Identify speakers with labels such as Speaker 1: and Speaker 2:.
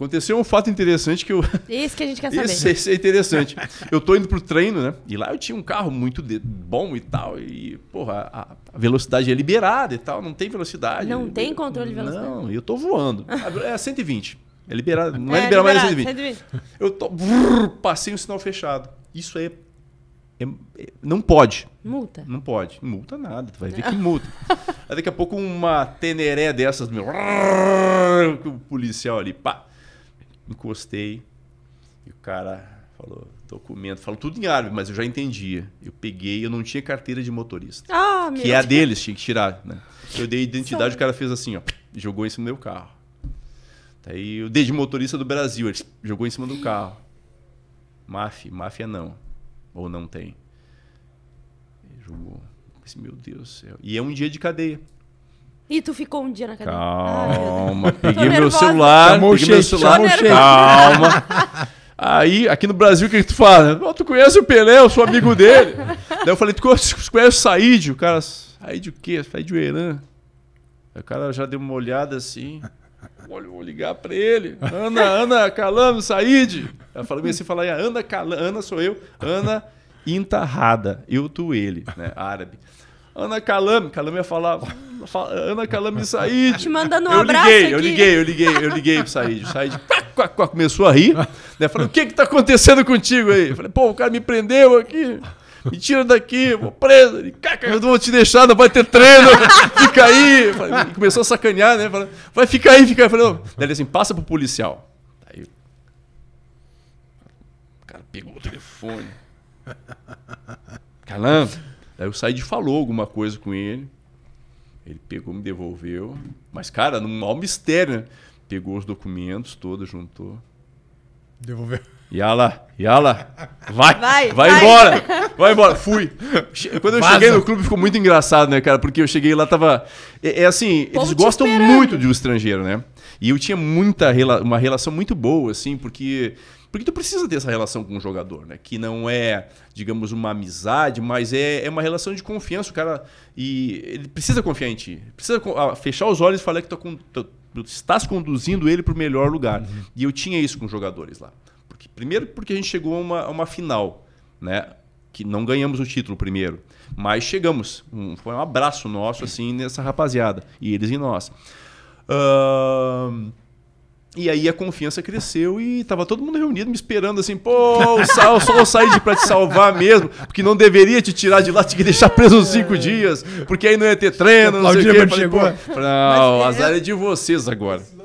Speaker 1: Aconteceu um fato interessante que eu. Isso que a gente quer saber. Isso, isso é interessante. eu tô indo pro treino, né? E lá eu tinha um carro muito de... bom e tal. E, porra, a, a, velocidade é liberada e tal. Não tem velocidade. Não tem controle de velocidade. Não, eu tô voando. É 120. É liberado. Não é, é liberado, liberado, mas é 120. 120. Eu tô. passei um sinal fechado. Isso é, é é, não pode. Multa? Não pode. Multa nada. Tu vai ver que multa. Aí daqui a pouco uma teneré dessas, meu. O policial ali, pá encostei e o cara falou, documento, falou tudo em árabe, mas eu já entendia. Eu peguei, eu não tinha carteira de motorista. Ah, que é a deles, tinha que tirar, né? Eu dei identidade, Sim. o cara fez assim, ó, jogou em cima do meu carro. Daí eu dei de motorista do Brasil, ele jogou em cima do carro. Máfia, máfia não. Ou não tem. Ele jogou. meu Deus do céu. E é um dia de cadeia. E tu ficou um dia na cadeia. Calma, peguei meu celular, chamou peguei cheio, meu celular, calma. Aí, aqui no Brasil, o que, que tu fala? Né? Oh, tu conhece o Pelé, eu sou amigo dele. Daí eu falei, tu conhece o Said? O cara, Said o quê? Said o Eran. o cara já deu uma olhada assim. Olha, vou ligar pra ele. Ana, Ana calando, Said. Ela falou assim, fala aí, Ana Calame, Ana sou eu, Ana Intarrada, eu, tu, ele, né, árabe. Ana Calame. Calame ia falar. Ana Calame Said. Te mandando um eu abraço. Liguei, aqui. Eu liguei, eu liguei, eu liguei pro Said. Said começou a rir. Né? Falei, o que que tá acontecendo contigo aí? falei, pô, o cara me prendeu aqui. Me tira daqui, eu vou preso. Ele, caca, eu não vou te deixar, não vai ter treino. Fica aí. Falei, começou a sacanear, né? Falei, vai ficar aí, fica aí. falei, Daí ele assim, passa pro policial. Aí. O cara pegou o telefone. Calame. Daí o Said falou alguma coisa com ele. Ele pegou, me devolveu. Mas, cara, num maior mistério, né? Pegou os documentos todos, juntou. Devolveu. Yala, Yala, vai, vai, vai, vai, embora, vai embora, fui. Quando eu Vaza. cheguei no clube ficou muito engraçado, né, cara? Porque eu cheguei lá, tava. É, é assim, Povo eles gostam muito de um estrangeiro, né? E eu tinha muita rela uma relação muito boa, assim, porque. Porque tu precisa ter essa relação com o jogador, né? Que não é, digamos, uma amizade, mas é, é uma relação de confiança. O cara e ele precisa confiar em ti. Precisa ah, fechar os olhos e falar que tu, tá tu, tá, tu estás conduzindo ele para o melhor lugar. Uhum. E eu tinha isso com os jogadores lá. Porque, primeiro, porque a gente chegou a uma, a uma final, né? Que não ganhamos o título primeiro, mas chegamos. Um, foi um abraço nosso, assim, nessa rapaziada. E eles em nós e aí a confiança cresceu e tava todo mundo reunido me esperando assim, pô, o Sal, só vou sair de pra te salvar mesmo, porque não deveria te tirar de lá, tinha que deixar preso uns cinco dias, porque aí não ia ter treino, não sei o quê. Falei, chegou. Pô, não, o é azar é de vocês agora.